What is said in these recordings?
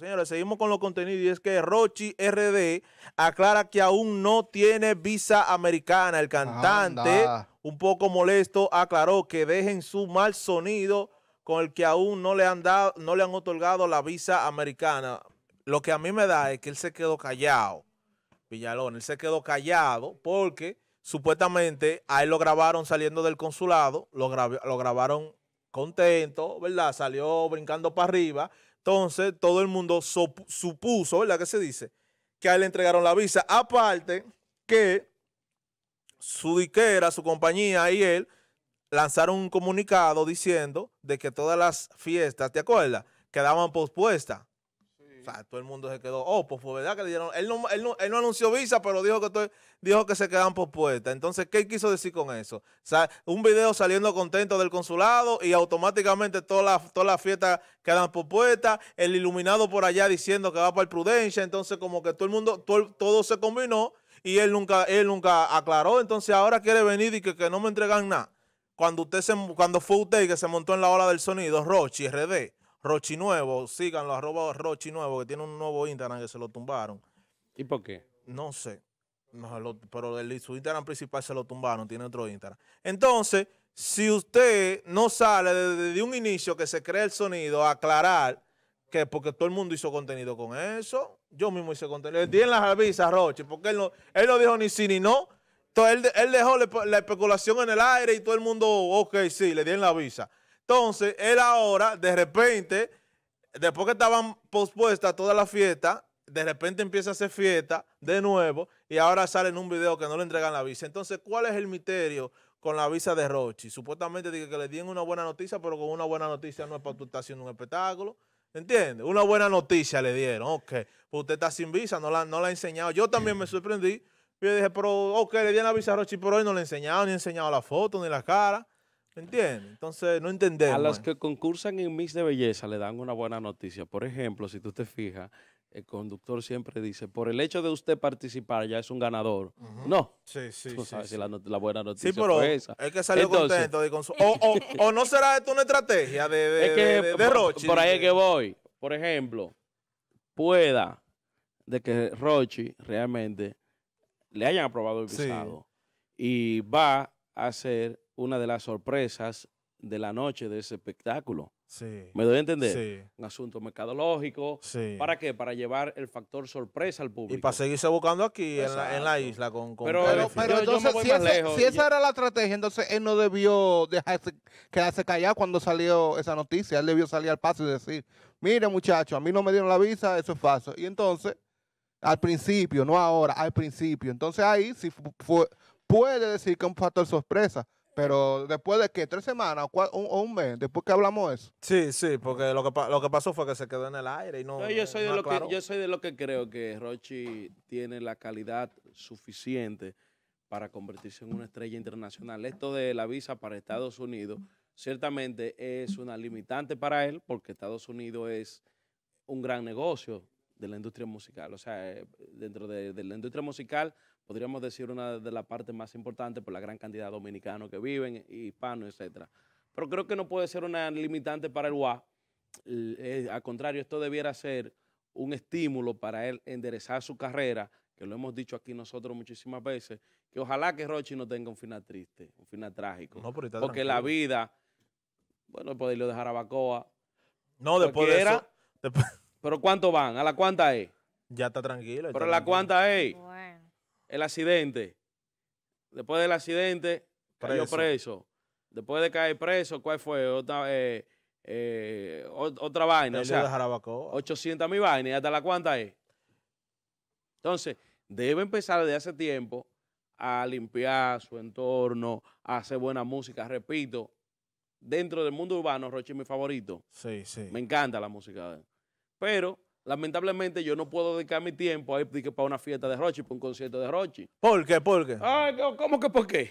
Señores, seguimos con los contenidos y es que Rochi RD aclara que aún no tiene visa americana. El cantante, un poco molesto, aclaró que dejen su mal sonido con el que aún no le han dado, no le han otorgado la visa americana. Lo que a mí me da es que él se quedó callado. Villalón, él se quedó callado porque supuestamente a él lo grabaron saliendo del consulado, lo, lo grabaron contento, ¿verdad? Salió brincando para arriba entonces, todo el mundo supuso, ¿verdad? que se dice? Que a él le entregaron la visa. Aparte que su diquera, su compañía y él lanzaron un comunicado diciendo de que todas las fiestas, ¿te acuerdas? Quedaban pospuestas todo el mundo se quedó. Oh, pues fue verdad que le dieron. Él no, él no, él no anunció visa, pero dijo que, estoy, dijo que se quedan por puerta. Entonces, ¿qué quiso decir con eso? un video saliendo contento del consulado y automáticamente todas las fiestas quedan por puesta, El iluminado por allá diciendo que va para el Prudencia. Entonces, como que todo el mundo, todo, todo se combinó y él nunca, él nunca aclaró. Entonces, ahora quiere venir y que, no me entregan nada. Cuando, usted se, cuando fue usted y que se montó en la ola del sonido, Rochi, RD Rochi Nuevo, síganlo, arroba Nuevo, que tiene un nuevo Instagram que se lo tumbaron. ¿Y por qué? No sé. pero su Instagram principal se lo tumbaron, tiene otro Instagram. Entonces, si usted no sale desde de un inicio que se cree el sonido, aclarar que porque todo el mundo hizo contenido con eso, yo mismo hice contenido. le di en las a Rochi, porque él no, él no dijo ni sí ni no. Entonces, él, dejó la, especulación en el aire y todo el mundo, ok, sí, le di en la visa. Entonces, él ahora, de repente, después que estaban pospuestas todas las fiestas, de repente empieza a hacer fiesta de nuevo y ahora sale en un video que no le entregan la visa. Entonces, ¿cuál es el misterio con la visa de Rochi? Supuestamente dije que le dieron una buena noticia, pero con una buena noticia no es para tú estar haciendo un espectáculo. ¿Entiendes? Una buena noticia le dieron. Ok, pues usted está sin visa, no la, no la ha enseñado. Yo también me sorprendí. Yo dije, pero ok, le dieron la visa a Rochi, pero hoy no le enseñaron, ni enseñado la foto, ni la cara. ¿Me entiendes? Entonces, no entendemos. A las que concursan en Miss de Belleza le dan una buena noticia. Por ejemplo, si tú te fijas, el conductor siempre dice, por el hecho de usted participar ya es un ganador. No. Sí, sí, tú sí, sabes Si la, buena noticia sí, pero esa. es que salió contento. De con o, no será esto una estrategia de, de, Rochi. Por ahí es que voy. Por ejemplo, pueda de que Rochi realmente le hayan aprobado el visado y va a ser una de las sorpresas de la noche de ese espectáculo. Sí. ¿Me doy a entender? Sí. Un asunto mercadológico. Sí. ¿Para qué? Para llevar el factor sorpresa al público. Y para seguirse buscando aquí en la, isla con, con Pero, entonces, si, esa era la estrategia, entonces él no debió dejarse, quedarse callado cuando salió esa noticia. Él debió salir al paso y decir, mire muchachos, a mí no me dieron la visa, eso es falso. Y entonces, al principio, no ahora, al principio. Entonces ahí sí puede decir que es un factor sorpresa pero después de que tres semanas o, un, mes, después que hablamos eso. Sí, sí, porque lo que, lo que pasó fue que se quedó en el aire y no. yo, soy de lo que, yo soy de lo que creo que Rochi tiene la calidad suficiente para convertirse en una estrella internacional. Esto de la visa para Estados Unidos ciertamente es una limitante para él porque Estados Unidos es un gran negocio de la industria musical. O sea, eh, dentro de, la industria musical podríamos decir una de las partes más importantes por la gran cantidad de dominicanos que viven, hispanos, etcétera. Pero creo que no puede ser una limitante para el UA. Eh, al contrario, esto debiera ser un estímulo para él enderezar su carrera, que lo hemos dicho aquí nosotros muchísimas veces, que ojalá que Rochi no tenga un final triste, un final trágico. No, porque la vida, bueno, poderlo dejar a Bacoa. No, después de eso. ¿Pero cuánto van? ¿A la cuánta es? Ya está tranquilo. ¿Pero a la cuánta es? Bueno. El accidente. Después del accidente, preso. cayó preso. Después de caer preso, ¿cuál fue? Otra, eh, eh, otra vaina. o sea, 800 mil vainas. ¿Y hasta la cuánta es? Entonces, debe empezar desde hace tiempo a limpiar su entorno, a hacer buena música. Repito, dentro del mundo urbano, Roche es mi favorito. Sí, sí. Me encanta la música de él. Pero lamentablemente yo no puedo dedicar mi tiempo a ir para una fiesta de Rochi, para un concierto de Rochi. ¿Por qué? ¿Por qué? Ay, ah, ¿Cómo que por qué?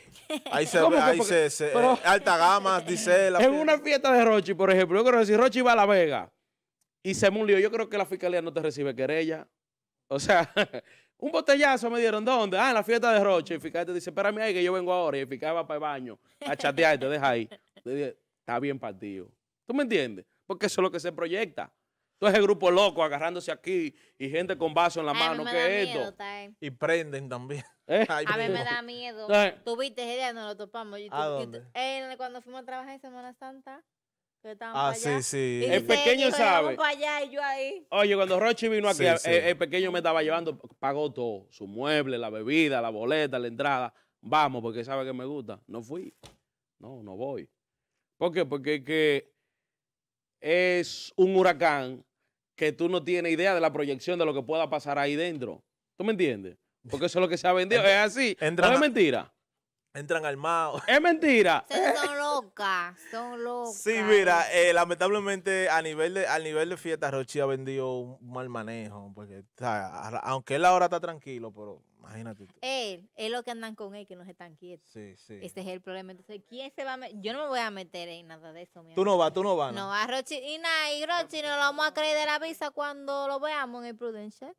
Ahí se ahí se, eh, alta gama, dice la En una fiesta de Rochi, por ejemplo, yo creo que si Rochi va a La Vega y se murió yo creo que la fiscalía no te recibe querella. O sea, un botellazo me dieron, ¿dónde? Ah, en la fiesta de Rochi. Y fiscal te dice, espérame ahí que yo vengo ahora. Y el fiscal va para el baño a chatear y te deja ahí. está bien partido. ¿Tú me entiendes? Porque eso es lo que se proyecta. Todo ese grupo loco agarrándose aquí y gente con vaso en la mano. ¿Qué es esto? y prenden también. ¿Eh? a mí me da miedo. Eh. viste ese día, nos lo topamos. ¿A cuando fuimos a trabajar en Semana Santa. ah, sí, sí. el pequeño sabe. Oye, cuando Rochi vino aquí, El, pequeño me estaba llevando, pagó todo, su mueble, la bebida, la boleta, la entrada. Vamos, porque sabe que me gusta. No fui. No, no voy. ¿Por qué? Porque es un huracán que tú no tienes idea de la proyección de lo que pueda pasar ahí dentro. ¿Tú me entiendes? Porque eso es lo que se ha vendido. es así. no es mentira. Entran armados. Es mentira. son locas, son locas. Sí, mira, eh, lamentablemente a nivel de, nivel de fiesta, Rochi ha vendido un mal manejo. Porque, o sea, aunque él ahora está tranquilo, pero Imagínate. Tú. Él, es lo que andan con él, que no se están quietos. Sí, sí. Ese es el problema. Entonces, ¿quién se va a meter? Yo no me voy a meter en nada de eso, mi Tú no vas, tú no vas. No, a Rochi, y nada, y Rochi no lo vamos a creer de la visa cuando lo veamos en el Prudential.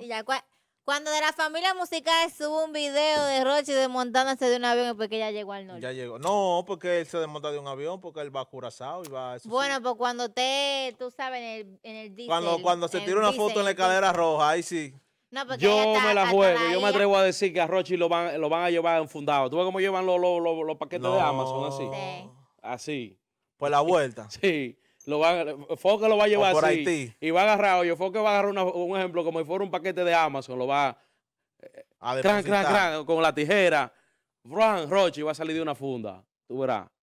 Y ya, cuando de la familia musical subo un video de Rochi desmontándose de un avión porque ya llegó al norte. Ya llegó. No, porque él se desmonta de un avión porque él va a Curazao y va Bueno, pues cuando te, tú sabes, en el, en Cuando, cuando se tira una foto en la escalera roja, ahí sí yo me la juego, yo me atrevo a decir que a Rochi lo van, lo van a llevar enfundado. ¿Tú ves cómo llevan los, paquetes de Amazon así? Así. Pues la vuelta. sí. Lo lo va a llevar por así. Y va a agarrar, oye, Foque va a agarrar un ejemplo como si fuera un paquete de Amazon, lo va eh, a con la tijera. Juan Rochi va a salir de una funda. Tú verás.